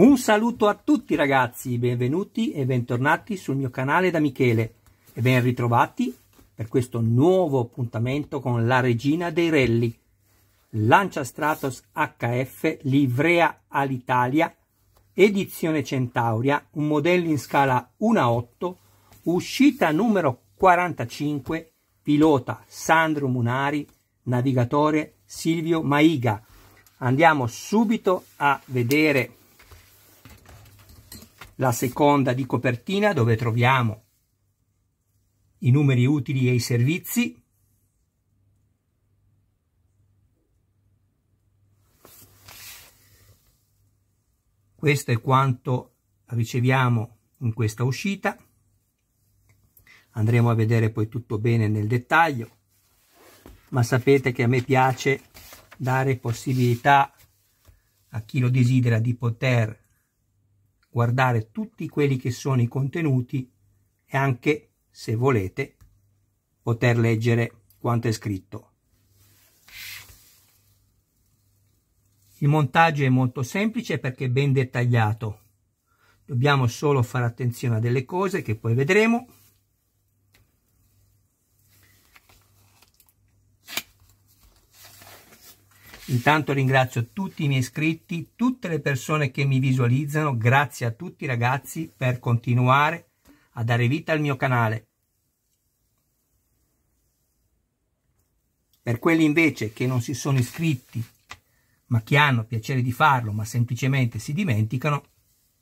Un saluto a tutti ragazzi, benvenuti e bentornati sul mio canale da Michele e ben ritrovati per questo nuovo appuntamento con la regina dei rally, Lancia Stratos HF Livrea Alitalia edizione Centauria, un modello in scala 1-8, a uscita numero 45, pilota Sandro Munari, navigatore Silvio Maiga. Andiamo subito a vedere la seconda di copertina dove troviamo i numeri utili e i servizi, questo è quanto riceviamo in questa uscita, andremo a vedere poi tutto bene nel dettaglio, ma sapete che a me piace dare possibilità a chi lo desidera di poter guardare tutti quelli che sono i contenuti e anche, se volete, poter leggere quanto è scritto. Il montaggio è molto semplice perché è ben dettagliato. Dobbiamo solo fare attenzione a delle cose che poi vedremo. Intanto ringrazio tutti i miei iscritti, tutte le persone che mi visualizzano, grazie a tutti i ragazzi per continuare a dare vita al mio canale. Per quelli invece che non si sono iscritti, ma che hanno piacere di farlo, ma semplicemente si dimenticano,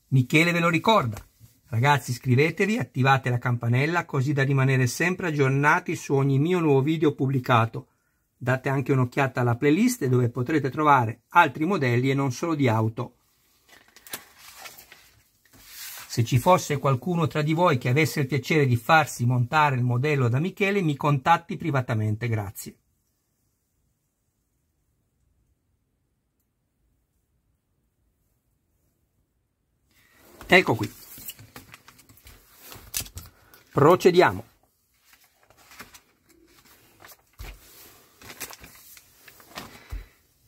Michele ve lo ricorda. Ragazzi iscrivetevi, attivate la campanella così da rimanere sempre aggiornati su ogni mio nuovo video pubblicato Date anche un'occhiata alla playlist dove potrete trovare altri modelli e non solo di auto. Se ci fosse qualcuno tra di voi che avesse il piacere di farsi montare il modello da Michele, mi contatti privatamente, grazie. Ecco qui. Procediamo.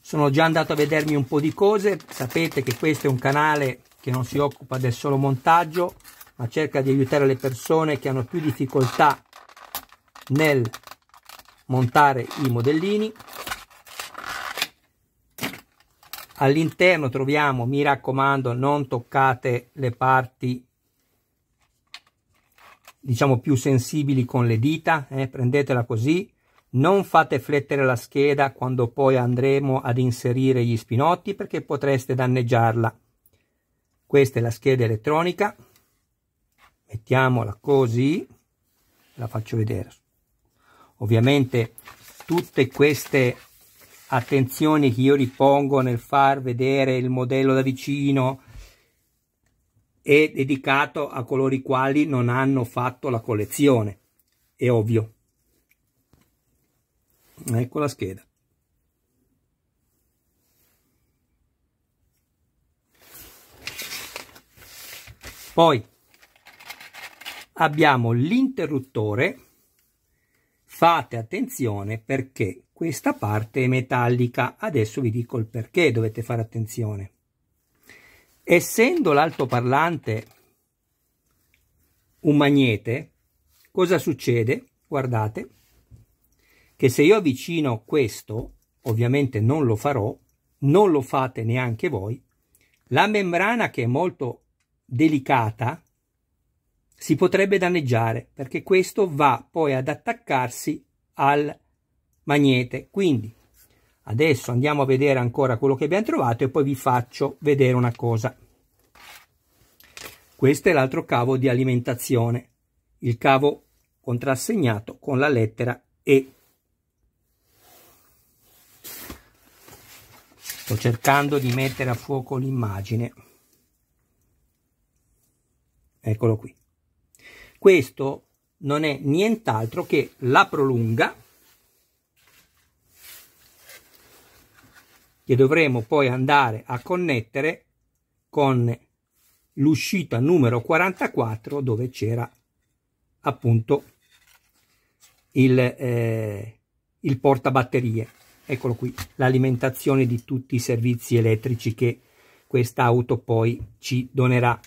sono già andato a vedermi un po' di cose, sapete che questo è un canale che non si occupa del solo montaggio, ma cerca di aiutare le persone che hanno più difficoltà nel montare i modellini. All'interno troviamo, mi raccomando, non toccate le parti diciamo più sensibili con le dita, eh, prendetela così, non fate flettere la scheda quando poi andremo ad inserire gli spinotti perché potreste danneggiarla. Questa è la scheda elettronica. Mettiamola così. La faccio vedere. Ovviamente tutte queste attenzioni che io ripongo nel far vedere il modello da vicino è dedicato a coloro i quali non hanno fatto la collezione. È ovvio ecco la scheda poi abbiamo l'interruttore fate attenzione perché questa parte è metallica adesso vi dico il perché dovete fare attenzione essendo l'altoparlante un magnete cosa succede guardate che se io avvicino questo, ovviamente non lo farò, non lo fate neanche voi, la membrana che è molto delicata si potrebbe danneggiare perché questo va poi ad attaccarsi al magnete. Quindi adesso andiamo a vedere ancora quello che abbiamo trovato e poi vi faccio vedere una cosa. Questo è l'altro cavo di alimentazione, il cavo contrassegnato con la lettera E. sto cercando di mettere a fuoco l'immagine eccolo qui questo non è nient'altro che la prolunga che dovremo poi andare a connettere con l'uscita numero 44 dove c'era appunto il, eh, il portabatterie eccolo qui, l'alimentazione di tutti i servizi elettrici che questa auto poi ci donerà.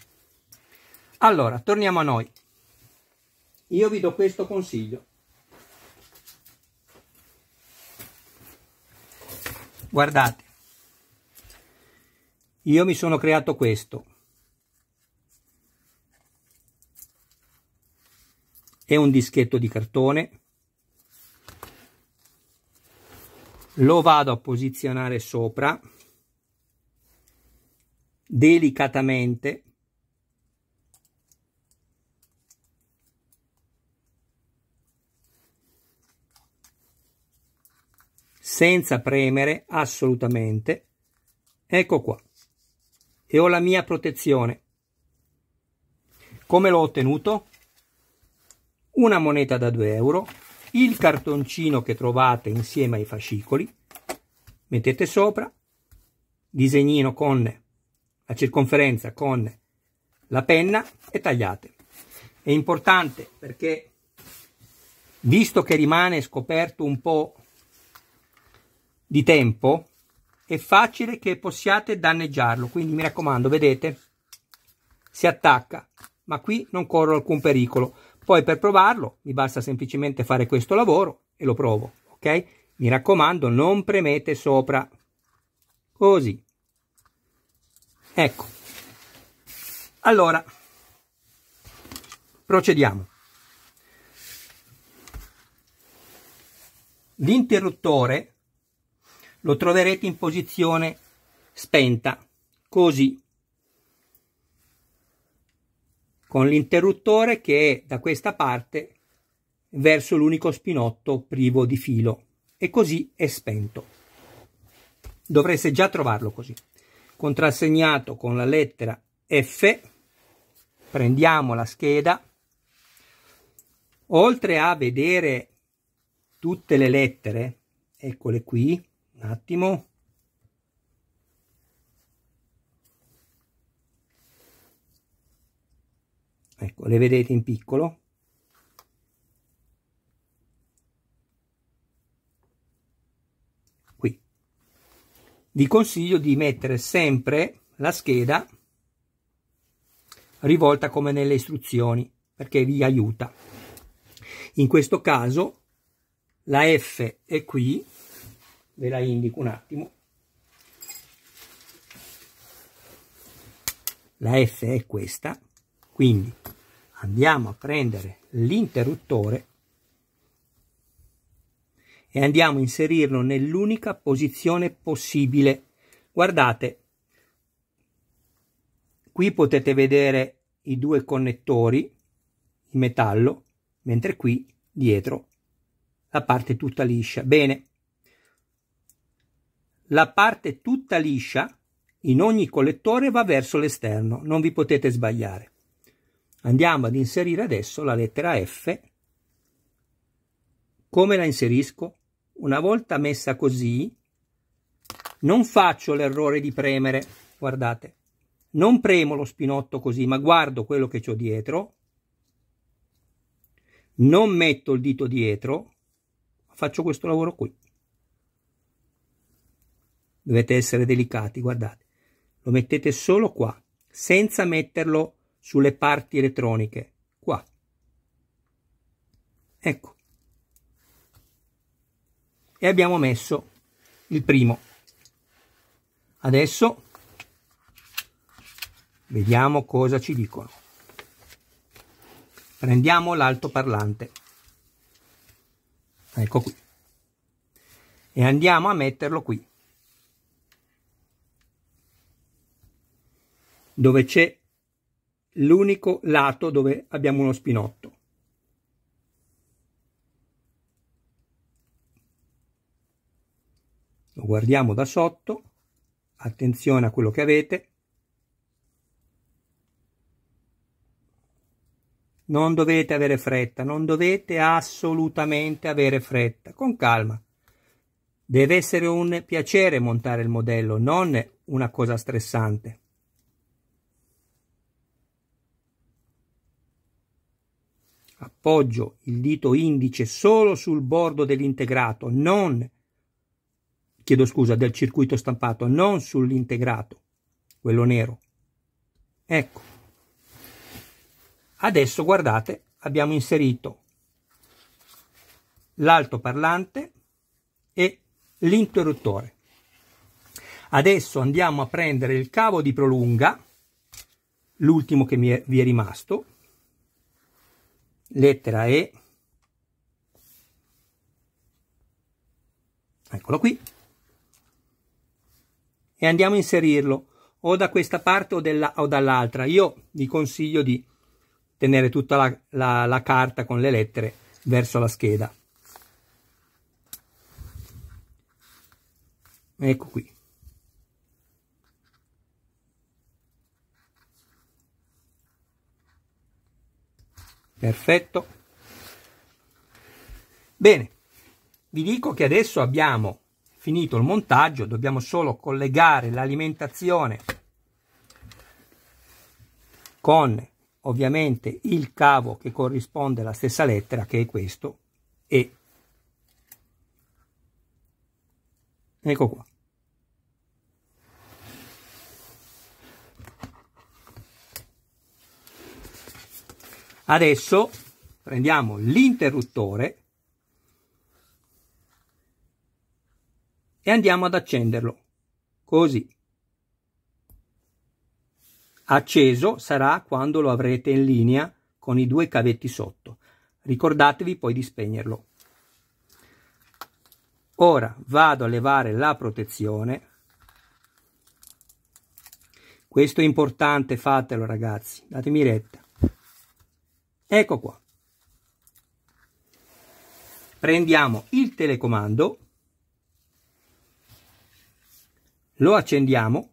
Allora, torniamo a noi. Io vi do questo consiglio. Guardate, io mi sono creato questo. È un dischetto di cartone lo vado a posizionare sopra delicatamente senza premere assolutamente ecco qua e ho la mia protezione come l'ho ottenuto una moneta da 2 euro il cartoncino che trovate insieme ai fascicoli, mettete sopra, disegnino con la circonferenza con la penna e tagliate. È importante perché visto che rimane scoperto un po' di tempo, è facile che possiate danneggiarlo. Quindi mi raccomando, vedete, si attacca, ma qui non corro alcun pericolo. Poi per provarlo mi basta semplicemente fare questo lavoro e lo provo, ok? Mi raccomando, non premete sopra. Così. Ecco. Allora, procediamo. L'interruttore lo troverete in posizione spenta, così con l'interruttore che è da questa parte verso l'unico spinotto privo di filo e così è spento. Dovreste già trovarlo così. Contrassegnato con la lettera F, prendiamo la scheda. Oltre a vedere tutte le lettere, eccole qui, un attimo, ecco le vedete in piccolo qui vi consiglio di mettere sempre la scheda rivolta come nelle istruzioni perché vi aiuta in questo caso la F è qui ve la indico un attimo la F è questa quindi andiamo a prendere l'interruttore e andiamo a inserirlo nell'unica posizione possibile. Guardate, qui potete vedere i due connettori in metallo, mentre qui dietro la parte tutta liscia. Bene, la parte tutta liscia in ogni collettore va verso l'esterno, non vi potete sbagliare. Andiamo ad inserire adesso la lettera F. Come la inserisco? Una volta messa così, non faccio l'errore di premere, guardate, non premo lo spinotto così, ma guardo quello che ho dietro, non metto il dito dietro, faccio questo lavoro qui. Dovete essere delicati, guardate, lo mettete solo qua, senza metterlo sulle parti elettroniche, qua. Ecco. E abbiamo messo il primo. Adesso vediamo cosa ci dicono. Prendiamo l'altoparlante. Ecco qui. E andiamo a metterlo qui. Dove c'è l'unico lato dove abbiamo uno spinotto. Lo guardiamo da sotto, attenzione a quello che avete. Non dovete avere fretta, non dovete assolutamente avere fretta, con calma. Deve essere un piacere montare il modello, non una cosa stressante. Appoggio il dito indice solo sul bordo dell'integrato, non chiedo scusa, del circuito stampato, non sull'integrato, quello nero. Ecco. Adesso guardate, abbiamo inserito l'altoparlante e l'interruttore. Adesso andiamo a prendere il cavo di prolunga, l'ultimo che mi è, vi è rimasto, lettera E, eccolo qui, e andiamo a inserirlo o da questa parte o, dall'altra. Io vi consiglio di tenere tutta la, la, la carta con le lettere verso la scheda. Ecco qui. perfetto bene vi dico che adesso abbiamo finito il montaggio dobbiamo solo collegare l'alimentazione con ovviamente il cavo che corrisponde alla stessa lettera che è questo e ecco qua Adesso prendiamo l'interruttore e andiamo ad accenderlo, così. Acceso sarà quando lo avrete in linea con i due cavetti sotto. Ricordatevi poi di spegnerlo. Ora vado a levare la protezione. Questo è importante, fatelo ragazzi, datemi retta. Ecco qua. Prendiamo il telecomando, lo accendiamo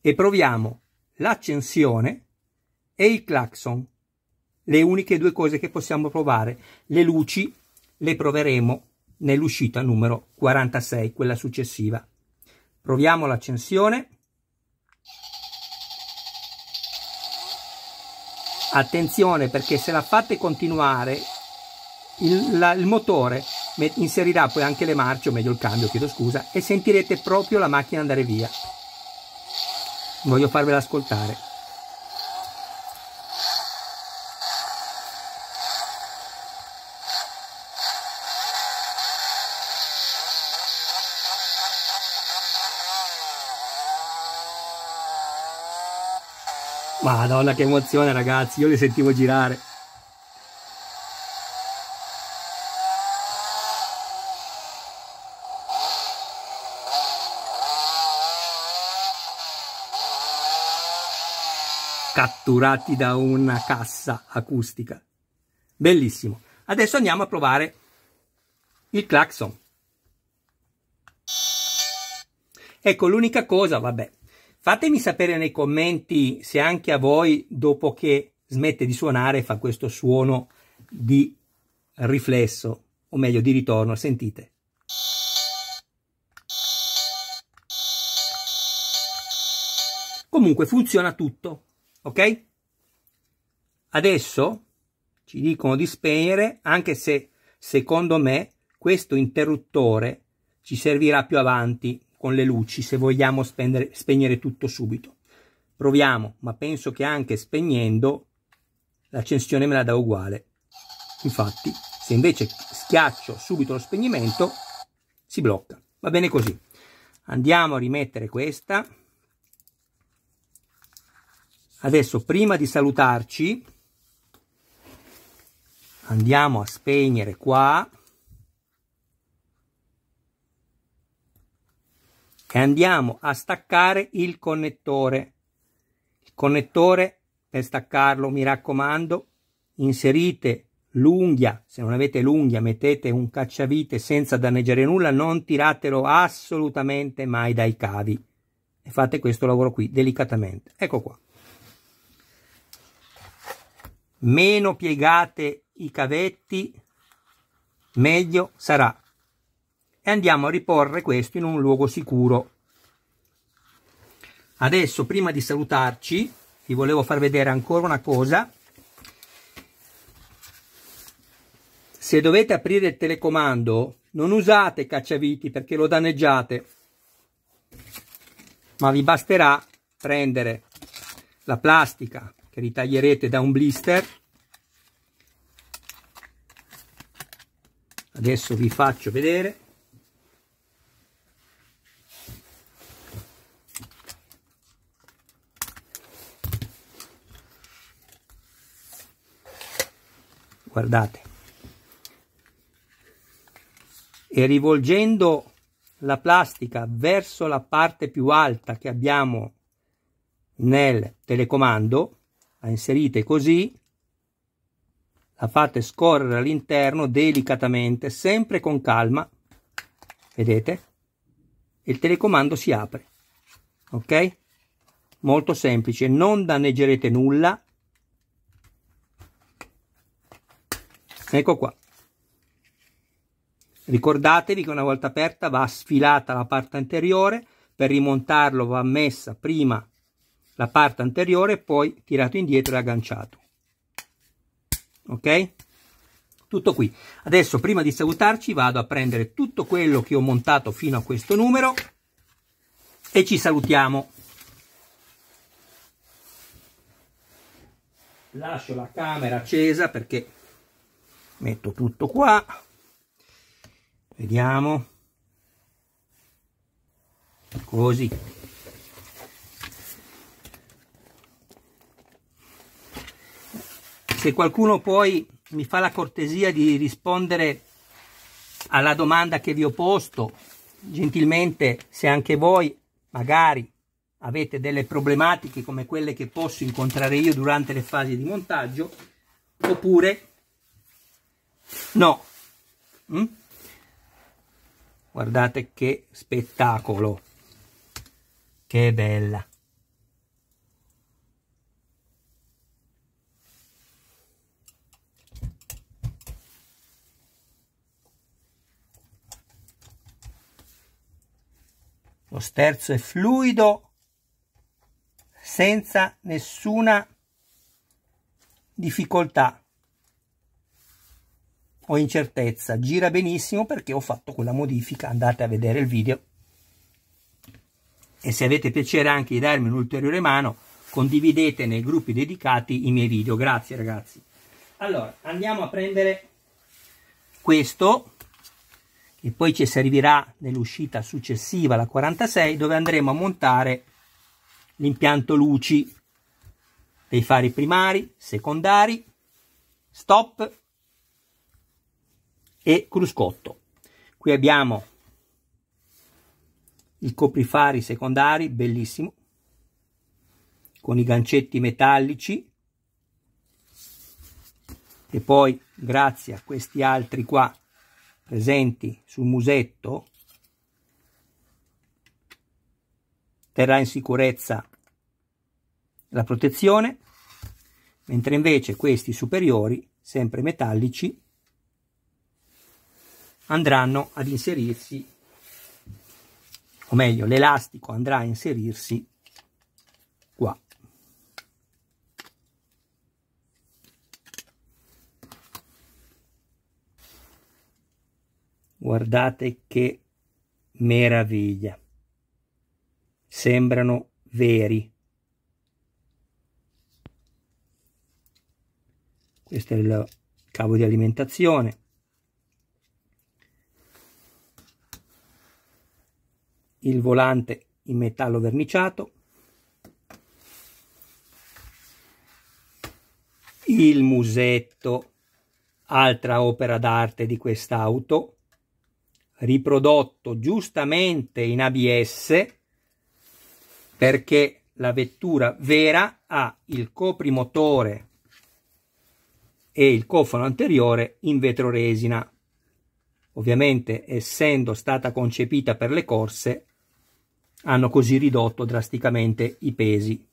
e proviamo l'accensione e il clacson. Le uniche due cose che possiamo provare. Le luci le proveremo nell'uscita numero 46, quella successiva. Proviamo l'accensione. attenzione perché se la fate continuare il, la, il motore inserirà poi anche le marce o meglio il cambio chiedo scusa e sentirete proprio la macchina andare via voglio farvela ascoltare Madonna che emozione ragazzi, io li sentivo girare. Catturati da una cassa acustica. Bellissimo. Adesso andiamo a provare il clacson. Ecco, l'unica cosa, vabbè, Fatemi sapere nei commenti se anche a voi, dopo che smette di suonare, fa questo suono di riflesso, o meglio di ritorno, sentite. Comunque funziona tutto, ok? Adesso ci dicono di spegnere, anche se secondo me questo interruttore ci servirà più avanti con le luci se vogliamo spendere, spegnere tutto subito. Proviamo, ma penso che anche spegnendo l'accensione me la dà uguale. Infatti, se invece schiaccio subito lo spegnimento, si blocca. Va bene così. Andiamo a rimettere questa. Adesso, prima di salutarci, andiamo a spegnere qua e andiamo a staccare il connettore. Il connettore per staccarlo, mi raccomando, inserite l'unghia, se non avete l'unghia mettete un cacciavite senza danneggiare nulla, non tiratelo assolutamente mai dai cavi. E fate questo lavoro qui delicatamente. Ecco qua. Meno piegate i cavetti, meglio sarà e andiamo a riporre questo in un luogo sicuro. Adesso, prima di salutarci, vi volevo far vedere ancora una cosa. Se dovete aprire il telecomando, non usate cacciaviti perché lo danneggiate, ma vi basterà prendere la plastica che ritaglierete da un blister. Adesso vi faccio vedere. guardate, e rivolgendo la plastica verso la parte più alta che abbiamo nel telecomando, la inserite così, la fate scorrere all'interno delicatamente, sempre con calma, vedete? Il telecomando si apre, ok? Molto semplice, non danneggerete nulla, ecco qua ricordatevi che una volta aperta va sfilata la parte anteriore per rimontarlo va messa prima la parte anteriore poi tirato indietro e agganciato ok tutto qui adesso prima di salutarci vado a prendere tutto quello che ho montato fino a questo numero e ci salutiamo lascio la camera accesa perché metto tutto qua vediamo così se qualcuno poi mi fa la cortesia di rispondere alla domanda che vi ho posto gentilmente se anche voi magari avete delle problematiche come quelle che posso incontrare io durante le fasi di montaggio oppure No. Mm? Guardate che spettacolo. Che bella. Lo sterzo è fluido senza nessuna difficoltà o incertezza gira benissimo perché ho fatto quella modifica andate a vedere il video e se avete piacere anche di darmi un'ulteriore mano condividete nei gruppi dedicati i miei video grazie ragazzi allora andiamo a prendere questo che poi ci servirà nell'uscita successiva la 46 dove andremo a montare l'impianto luci dei fari primari secondari stop e cruscotto. Qui abbiamo il coprifari secondari, bellissimo, con i gancetti metallici e poi grazie a questi altri qua presenti sul musetto terrà in sicurezza la protezione, mentre invece questi superiori, sempre metallici, andranno ad inserirsi, o meglio l'elastico andrà a inserirsi qua. Guardate che meraviglia. Sembrano veri. Questo è il cavo di alimentazione. il volante in metallo verniciato, il musetto, altra opera d'arte di quest'auto, riprodotto giustamente in ABS perché la vettura vera ha il coprimotore e il cofano anteriore in vetroresina. Ovviamente essendo stata concepita per le corse hanno così ridotto drasticamente i pesi.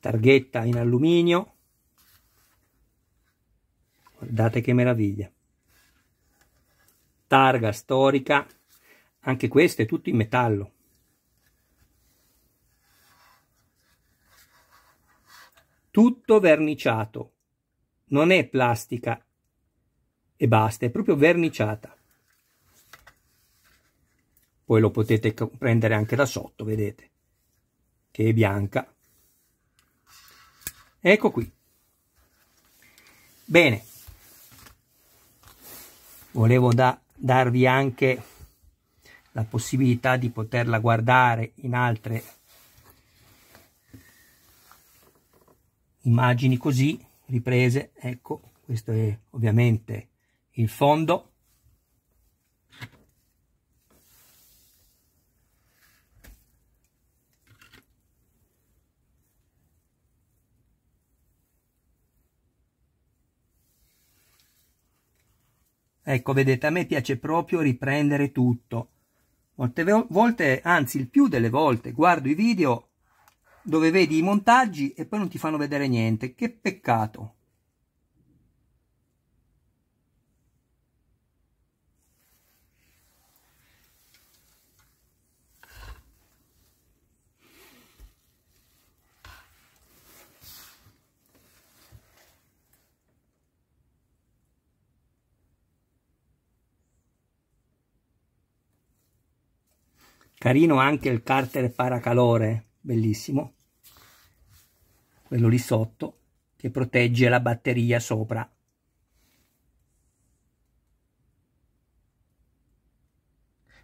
Targhetta in alluminio. Guardate che meraviglia. Targa storica, anche questo è tutto in metallo. Tutto verniciato, non è plastica e basta, è proprio verniciata. Poi lo potete prendere anche da sotto, vedete, che è bianca. Ecco qui. Bene. Volevo da, darvi anche la possibilità di poterla guardare in altre immagini così riprese ecco questo è ovviamente in fondo Ecco, vedete, a me piace proprio riprendere tutto. Molte volte, anzi il più delle volte, guardo i video dove vedi i montaggi e poi non ti fanno vedere niente. Che peccato! carino anche il carter paracalore bellissimo quello lì sotto che protegge la batteria sopra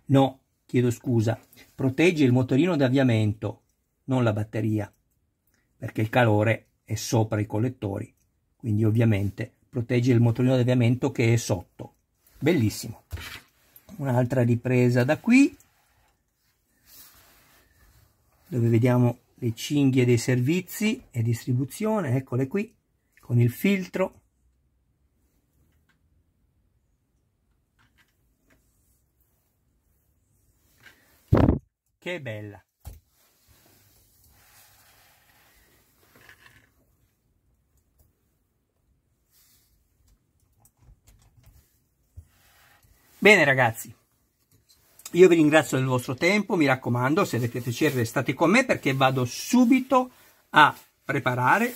no chiedo scusa protegge il motorino d'avviamento non la batteria perché il calore è sopra i collettori quindi ovviamente protegge il motorino d'avviamento che è sotto bellissimo un'altra ripresa da qui dove vediamo le cinghie dei servizi e distribuzione, eccole qui, con il filtro. Che bella! Bene ragazzi, io vi ringrazio del vostro tempo, mi raccomando, se avete piacere restate con me perché vado subito a preparare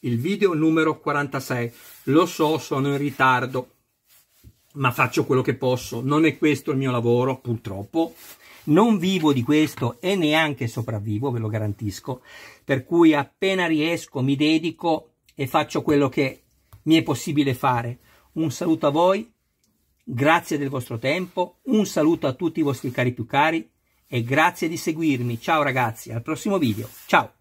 il video numero 46. Lo so, sono in ritardo, ma faccio quello che posso. Non è questo il mio lavoro, purtroppo. Non vivo di questo e neanche sopravvivo, ve lo garantisco. Per cui appena riesco mi dedico e faccio quello che mi è possibile fare. Un saluto a voi Grazie del vostro tempo, un saluto a tutti i vostri cari più cari e grazie di seguirmi. Ciao ragazzi, al prossimo video. Ciao!